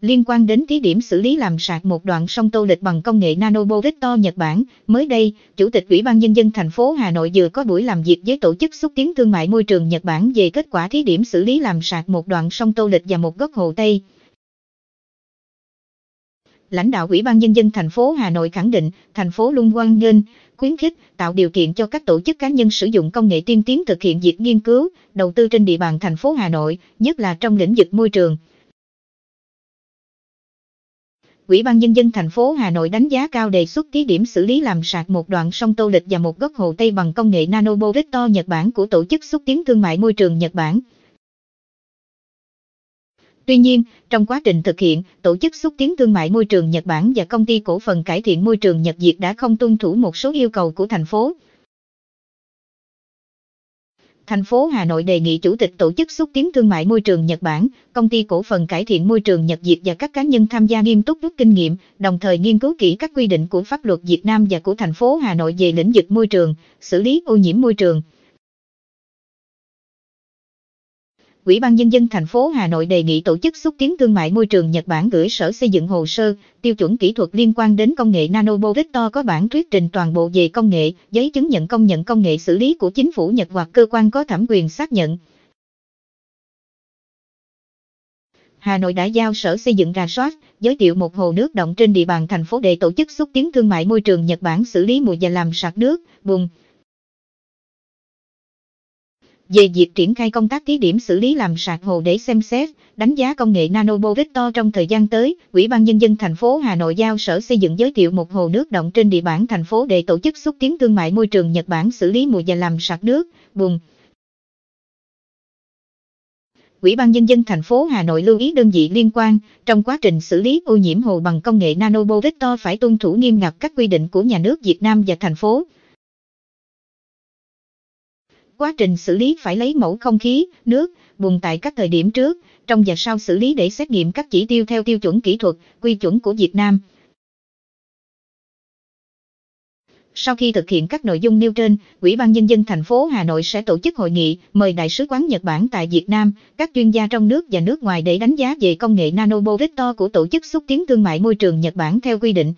liên quan đến thí điểm xử lý làm sạch một đoạn sông tô lịch bằng công nghệ nanoboric to Nhật Bản. Mới đây, Chủ tịch Ủy ban Nhân dân thành phố Hà Nội vừa có buổi làm việc với Tổ chức Xúc tiến Thương mại Môi trường Nhật Bản về kết quả thí điểm xử lý làm sạch một đoạn sông tô lịch và một góc hồ Tây. Lãnh đạo Ủy ban Nhân dân thành phố Hà Nội khẳng định, thành phố luôn quan nghênh, khuyến khích, tạo điều kiện cho các tổ chức cá nhân sử dụng công nghệ tiên tiến thực hiện việc nghiên cứu, đầu tư trên địa bàn thành phố Hà Nội, nhất là trong lĩnh vực môi trường. Ủy ban Nhân dân thành phố Hà Nội đánh giá cao đề xuất thí điểm xử lý làm sạch một đoạn sông Tô Lịch và một gốc hồ Tây bằng công nghệ nanobo to Nhật Bản của Tổ chức Xúc tiến Thương mại Môi trường Nhật Bản. Tuy nhiên, trong quá trình thực hiện, Tổ chức Xúc tiến Thương mại Môi trường Nhật Bản và Công ty Cổ phần Cải thiện Môi trường Nhật Việt đã không tuân thủ một số yêu cầu của thành phố. Thành phố Hà Nội đề nghị Chủ tịch Tổ chức Xúc tiến Thương mại Môi trường Nhật Bản, Công ty Cổ phần Cải thiện Môi trường Nhật Diệt và các cá nhân tham gia nghiêm túc rút kinh nghiệm, đồng thời nghiên cứu kỹ các quy định của pháp luật Việt Nam và của thành phố Hà Nội về lĩnh vực môi trường, xử lý ô nhiễm môi trường. Ủy ban Nhân dân thành phố Hà Nội đề nghị tổ chức xúc tiến thương mại môi trường Nhật Bản gửi Sở xây dựng hồ sơ, tiêu chuẩn kỹ thuật liên quan đến công nghệ nanobo to có bản thuyết trình toàn bộ về công nghệ, giấy chứng nhận công nhận công nghệ xử lý của chính phủ Nhật hoặc cơ quan có thẩm quyền xác nhận. Hà Nội đã giao Sở xây dựng ra soát, giới thiệu một hồ nước động trên địa bàn thành phố để tổ chức xúc tiến thương mại môi trường Nhật Bản xử lý mùi và làm sạch nước, bùn, về việc triển khai công tác thí điểm xử lý làm sạch hồ để xem xét, đánh giá công nghệ nanobo to trong thời gian tới, Ủy ban Nhân dân thành phố Hà Nội giao Sở Xây dựng giới thiệu một hồ nước động trên địa bàn thành phố để tổ chức xúc tiến thương mại môi trường Nhật Bản xử lý mùi và làm sạch nước, bùn. Ủy ban Nhân dân thành phố Hà Nội lưu ý đơn vị liên quan, trong quá trình xử lý ô nhiễm hồ bằng công nghệ nanobo to phải tuân thủ nghiêm ngặt các quy định của nhà nước Việt Nam và thành phố. Quá trình xử lý phải lấy mẫu không khí, nước, bùn tại các thời điểm trước, trong và sau xử lý để xét nghiệm các chỉ tiêu theo tiêu chuẩn kỹ thuật, quy chuẩn của Việt Nam. Sau khi thực hiện các nội dung nêu trên, Ủy ban Nhân dân thành phố Hà Nội sẽ tổ chức hội nghị mời Đại sứ quán Nhật Bản tại Việt Nam, các chuyên gia trong nước và nước ngoài để đánh giá về công nghệ nanobo vector của Tổ chức Xúc tiến Thương mại Môi trường Nhật Bản theo quy định.